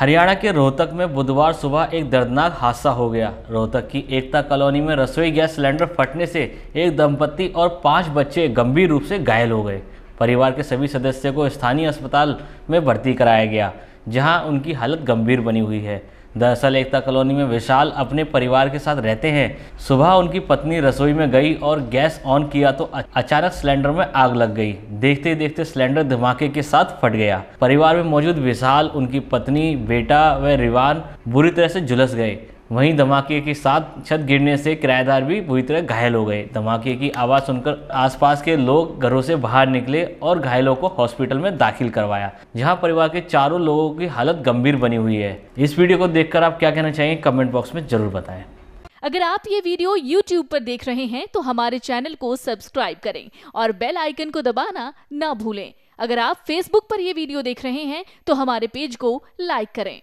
हरियाणा के रोहतक में बुधवार सुबह एक दर्दनाक हादसा हो गया रोहतक की एकता कॉलोनी में रसोई गैस सिलेंडर फटने से एक दंपति और पांच बच्चे गंभीर रूप से घायल हो गए परिवार के सभी सदस्यों को स्थानीय अस्पताल में भर्ती कराया गया जहां उनकी हालत गंभीर बनी हुई है दरअसल एकता कॉलोनी में विशाल अपने परिवार के साथ रहते हैं सुबह उनकी पत्नी रसोई में गई और गैस ऑन किया तो अचानक सिलेंडर में आग लग गई देखते देखते सिलेंडर धमाके के साथ फट गया परिवार में मौजूद विशाल उनकी पत्नी बेटा व रिवान बुरी तरह से झुलस गए वहीं धमाके के साथ छत गिरने से किराएदार भी बुरी तरह घायल हो गए धमाके की आवाज़ सुनकर आसपास के लोग घरों से बाहर निकले और घायलों को हॉस्पिटल में दाखिल करवाया जहां परिवार के चारों लोगों की हालत गंभीर बनी हुई है इस वीडियो को देखकर आप क्या कहना चाहेंगे कमेंट बॉक्स में जरूर बताएं अगर आप ये वीडियो यूट्यूब पर देख रहे हैं तो हमारे चैनल को सब्सक्राइब करें और बेल आइकन को दबाना ना भूलें अगर आप फेसबुक पर यह वीडियो देख रहे हैं तो हमारे पेज को लाइक करें